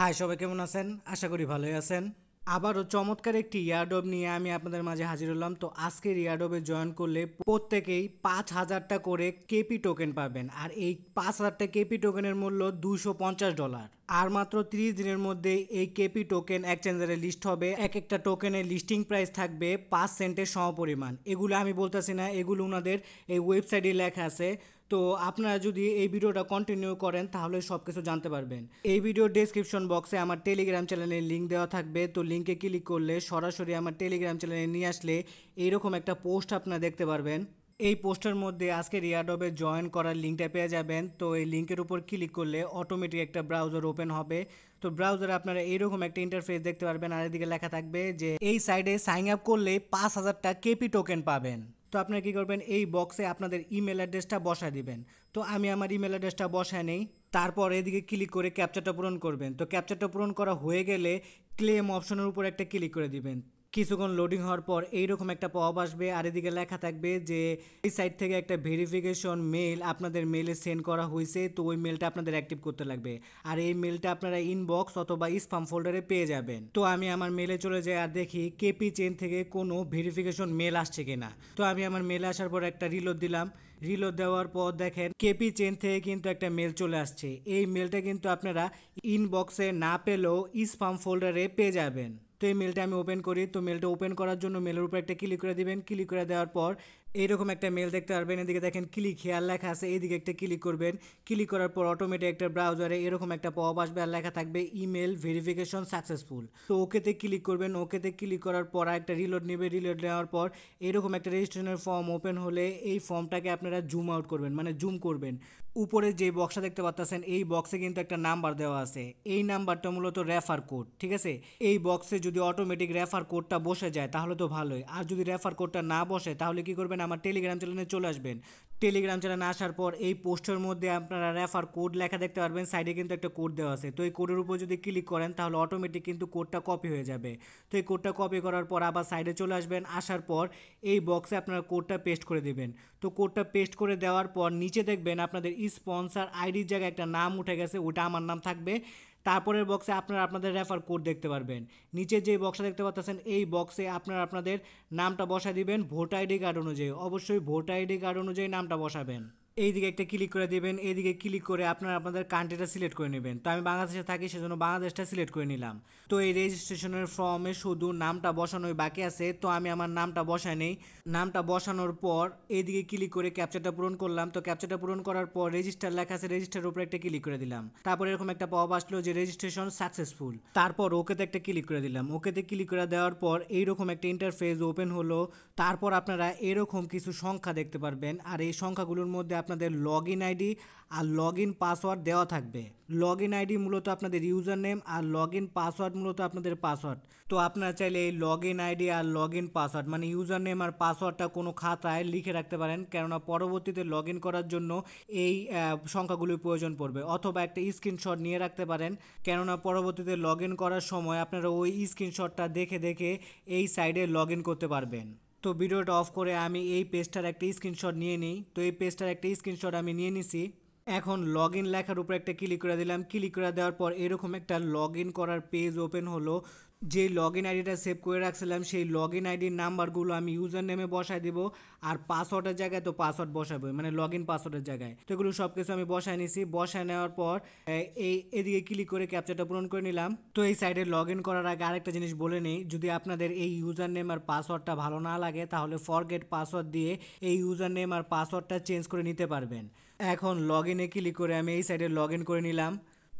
high সবাই কেমন আছেন আশা করি ভালোই আছেন আবারও চমৎকার একটি ইয়ারডব নিয়ে আমি আপনাদের মাঝে হাজির হলাম তো আজকের ইয়ারডবে জয়েন করলে প্রত্যেকেই পাঁচ হাজারটা করে কেপি টোকেন পাবেন আর এই পাঁচ হাজারটা কেপি টোকেনের মূল্য দুশো পঞ্চাশ ডলার আর মাত্র তিরিশ দিনের মধ্যে এই কেপি টোকেন এক্সচেঞ্জারে লিস্ট হবে এক একটা টোকেনের লিস্টিং প্রাইস থাকবে পাঁচ সেন্টের সমপরিমাণ এগুলো আমি বলতেছি না এগুলো ওনাদের এই ওয়েবসাইটে লেখা আছে তো আপনারা যদি এই ভিডিওটা কন্টিনিউ করেন তাহলে সব কিছু জানতে পারবেন এই ভিডিও ডিসক্রিপশন বক্সে আমার টেলিগ্রাম চ্যানেলের লিঙ্ক দেওয়া থাকবে তো লিঙ্কে ক্লিক করলে সরাসরি আমার টেলিগ্রাম চ্যানেলে নিয়ে আসলে এইরকম একটা পোস্ট আপনারা দেখতে পারবেন এই পোস্টের মধ্যে আজকে রিয়াডবে জয়েন করার লিঙ্কটা পেয়ে যাবেন তো এই লিঙ্কের উপর ক্লিক করলে অটোমেটিক একটা ব্রাউজার ওপেন হবে তো ব্রাউজারে আপনারা এইরকম একটা ইন্টারফেস দেখতে পারবেন আর এদিকে লেখা থাকবে যে এই সাইডে সাইন আপ করলে পাঁচ হাজারটা কেপি টোকেন পাবেন তো আপনারা কী করবেন এই বক্সে আপনাদের ইমেল অ্যাড্রেসটা বসায় দিবেন তো আমি আমার ইমেল অ্যাড্রেসটা বসায় নেই তারপর এদিকে ক্লিক করে ক্যাপচারটা পূরণ করবেন তো ক্যাপচারটা পূরণ করা হয়ে গেলে ক্লেম অপশনের উপর একটা ক্লিক করে দিবেন কিছুক্ষণ লোডিং হওয়ার পর এইরকম একটা পপ আসবে আর এদিকে লেখা থাকবে যে এই সাইট থেকে একটা ভেরিফিকেশন মেল আপনাদের মেলে সেন্ড করা হয়েছে তো ওই মেলটা আপনাদের অ্যাক্টিভ করতে লাগবে আর এই মেলটা আপনারা ইনবক্স অথবা স্পাম ফোল্ডারে পেয়ে যাবেন তো আমি আমার মেলে চলে যাই আর দেখি কেপি চেন থেকে কোনো ভেরিফিকেশন মেল আসছে কিনা তো আমি আমার মেলে আসার পর একটা রিলোড দিলাম রিলোড দেওয়ার পর দেখেন কেপি চেন থেকে কিন্তু একটা মেল চলে আসছে এই মেলটা কিন্তু আপনারা ইনবক্সে না পেলেও স্পাম ফোল্ডারে পেয়ে যাবেন তো এই মেলটা আমি ওপেন করি তো মেলটা ওপেন করার জন্য মেলের উপর একটা ক্লিক করে দেবেন ক্লিক করে দেওয়ার পর এইরকম একটা মেল দেখতে পারবেন এদিকে দেখেন ক্লিক খেয়াল লেখা আছে এইদিকে একটা ক্লিক করবেন ক্লিক করার পর অটোমেটিক একটা ব্রাউজারে এরকম একটা পপ আসবে আর লেখা থাকবে ইমেল ভেরিফিকেশন সাকসেসফুল তো ওকেতে ক্লিক করবেন ওকেতে ক্লিক করার পর একটা রিলোড নেবে রিলোড নেওয়ার পর এরকম একটা রেজিস্ট্রেশনের ফর্ম ওপেন হলে এই ফর্মটাকে আপনারা জুম আউট করবেন মানে জুম করবেন উপরে যে বক্সটা দেখতে পাচ্ছেন এই বক্সে কিন্তু একটা নাম্বার দেওয়া আছে এই নাম্বারটা মূলত রেফার কোড ঠিক আছে এই বক্সে যদি অটোমেটিক রেফার কোডটা বসে যায় তাহলে তো ভালোই আর যদি রেফার কোডটা না বসে তাহলে কি করবেন করবেন আমার টেলিগ্রাম চ্যানেলে চলে আসবেন টেলিগ্রাম চ্যানেলে আসার পর এই পোস্টের মধ্যে আপনারা রেফার কোড লেখা দেখতে পারবেন সাইডে কিন্তু একটা কোড দেওয়া আছে তো এই কোডের উপর যদি ক্লিক করেন তাহলে অটোমেটিক কিন্তু কোডটা কপি হয়ে যাবে তো এই কোডটা কপি করার পর আবার সাইডে চলে আসবেন আসার পর এই বক্সে আপনারা কোডটা পেস্ট করে দেবেন তো কোডটা পেস্ট করে দেওয়ার পর নিচে দেখবেন আপনাদের স্পন্সার আইডির জায়গায় একটা নাম উঠে গেছে ওটা আমার নাম থাকবে তারপরের বক্সে আপনারা আপনাদের রেফার কোড দেখতে পারবেন নিচে যে বক্সটা দেখতে পাচ্ছেন এই বক্সে আপনারা আপনাদের নামটা বসায় দিবেন ভোটার আইডি কার্ড অনুযায়ী অবশ্যই ভোটার আইডি কার্ড অনুযায়ী নামটা বসাবেন এইদিকে একটা ক্লিক করে দেবেন এইদিকে ক্লিক করে আপনারা আপনাদের কান্ট্রিটা সিলেক্ট করে নেবেন তো আমি বাংলাদেশে থাকি সেজন্য বাংলাদেশটা সিলেক্ট করে নিলাম তো এই রেজিস্ট্রেশনের ফর্মে শুধু নামটা বসানোই বাকি আছে তো আমি আমার নামটা বসাই নেই নামটা বসানোর পর এইদিকে ক্লিক করে ক্যাপচারটা পূরণ করলাম তো ক্যাপচারটা পূরণ করার পর রেজিস্টার লেখা আছে রেজিস্টারের উপরে একটা ক্লিক করে দিলাম তারপর এরকম একটা পপ আসলো যে রেজিস্ট্রেশন সাকসেসফুল তারপর ওকেতে একটা ক্লিক করে দিলাম ওকেতে ক্লিক করে দেওয়ার পর এইরকম একটা ইন্টারফেস ওপেন হলো তারপর আপনারা এরকম কিছু সংখ্যা দেখতে পারবেন আর এই সংখ্যাগুলোর মধ্যে আপনাদের লগ ইন আইডি আর লগ ইন পাসওয়ার্ড দেওয়া থাকবে লগ ইন আইডি মূলত আপনাদের ইউজার নেম আর লগ ইন পাসওয়ার্ড মূলত আপনাদের পাসওয়ার্ড তো আপনারা চাইলে এই লগ ইন আইডি আর লগ ইন পাসওয়ার্ড মানে ইউজার নেম আর পাসওয়ার্ডটা কোনো খাতায় লিখে রাখতে পারেন কেননা পরবর্তীতে লগ ইন করার জন্য এই সংখ্যাগুলির প্রয়োজন পড়বে অথবা একটা স্ক্রিনশট নিয়ে রাখতে পারেন কেননা পরবর্তীতে লগ ইন করার সময় আপনারা ওই স্ক্রিনশটটা দেখে দেখে এই সাইডে লগ ইন করতে পারবেন তো ভিডিওটা অফ করে আমি এই পেজটার একটা স্ক্রিনশট নিয়ে নিই তো এই পেজটার একটা স্ক্রিনশট আমি নিয়ে নিছি এখন লগ ইন লেখার উপর একটা ক্লিক করে দিলাম ক্লিক করে দেওয়ার পর এরকম একটা লগ ইন করার পেজ ওপেন হলো যে লগ ইন আইডিটা সেভ করে রাখছিলাম সেই লগ ইন আইডির নাম্বারগুলো আমি ইউজার নেমে বসায় দেবো আর পাসওয়ার্ডের জায়গায় তো পাসওয়ার্ড বসাবো মানে লগ ইন পাসওয়ার্ডের জায়গায় তো এগুলো সব কিছু আমি বসায় নিছি বসায় নেওয়ার পর এই এদিকে ক্লিক করে ক্যাপচারটা পূরণ করে নিলাম তো এই সাইডে লগ ইন করার আগে আরেকটা জিনিস বলে নিই যদি আপনাদের এই ইউজার নেম আর পাসওয়ার্ডটা ভালো না লাগে তাহলে ফরগেট পাসওয়ার্ড দিয়ে এই ইউজার নেম আর পাসওয়ার্ডটা চেঞ্জ করে নিতে পারবেন এখন লগ ইনে ক্লিক করে আমি এই সাইডে লগ ইন করে নিলাম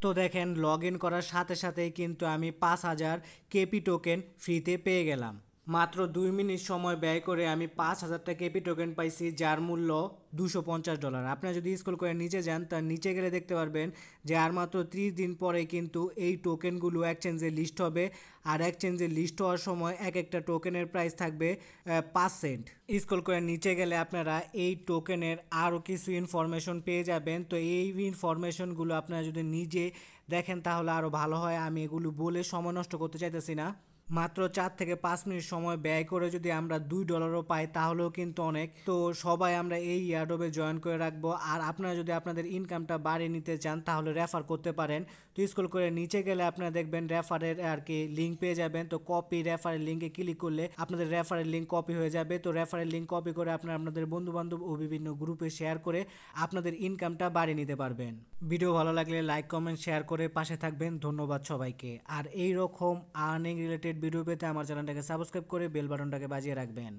তো দেখেন লগ ইন করার সাথে সাথেই কিন্তু আমি পাঁচ হাজার কেপি টোকেন ফ্রিতে পেয়ে গেলাম মাত্র দুই মিনিট সময় ব্যয় করে আমি পাঁচ হাজার টাকা টোকেন পাইছি যার মূল্য দুশো পঞ্চাশ ডলার আপনারা যদি স্কুল করে নিচে যান তার নিচে গেলে দেখতে পারবেন যে আর মাত্র ত্রিশ দিন পরে কিন্তু এই টোকেনগুলো এক্সচেঞ্জে লিস্ট হবে আর এক্সচেঞ্জে লিস্ট হওয়ার সময় এক একটা টোকেনের প্রাইস থাকবে পাঁচ সেন্ট স্কুল করে নিচে গেলে আপনারা এই টোকেনের আরও কিছু ইনফরমেশন পেয়ে যাবেন তো এই ইনফরমেশনগুলো আপনারা যদি নিজে দেখেন তাহলে আরও ভালো হয় আমি এগুলো বলে সময় নষ্ট করতে চাইতেছি না মাত্র চার থেকে পাঁচ মিনিট সময় ব্যয় করে যদি আমরা দুই ডলারও পাই তাহলেও কিন্তু অনেক তো সবাই আমরা এই ইয়ারডোবে জয়েন করে রাখবো আর আপনারা যদি আপনাদের ইনকামটা বাড়িয়ে নিতে চান তাহলে রেফার করতে পারেন তো স্কুল করে নিচে গেলে আপনারা দেখবেন রেফারের আর কি লিঙ্ক পেয়ে যাবেন তো কপি রেফারের লিঙ্কে ক্লিক করলে আপনাদের রেফারের লিঙ্ক কপি হয়ে যাবে তো রেফারের লিঙ্ক কপি করে আপনারা আপনাদের বন্ধুবান্ধব ও বিভিন্ন গ্রুপে শেয়ার করে আপনাদের ইনকামটা বাড়িয়ে নিতে পারবেন ভিডিও ভালো লাগলে লাইক কমেন্ট শেয়ার করে পাশে থাকবেন ধন্যবাদ সবাইকে আর এই রকম আর্নিং রিলেটেড ভিডিও পেতে আমার চ্যানেলটাকে সাবস্ক্রাইব করে বেল বাটনটাকে বাজিয়ে রাখবেন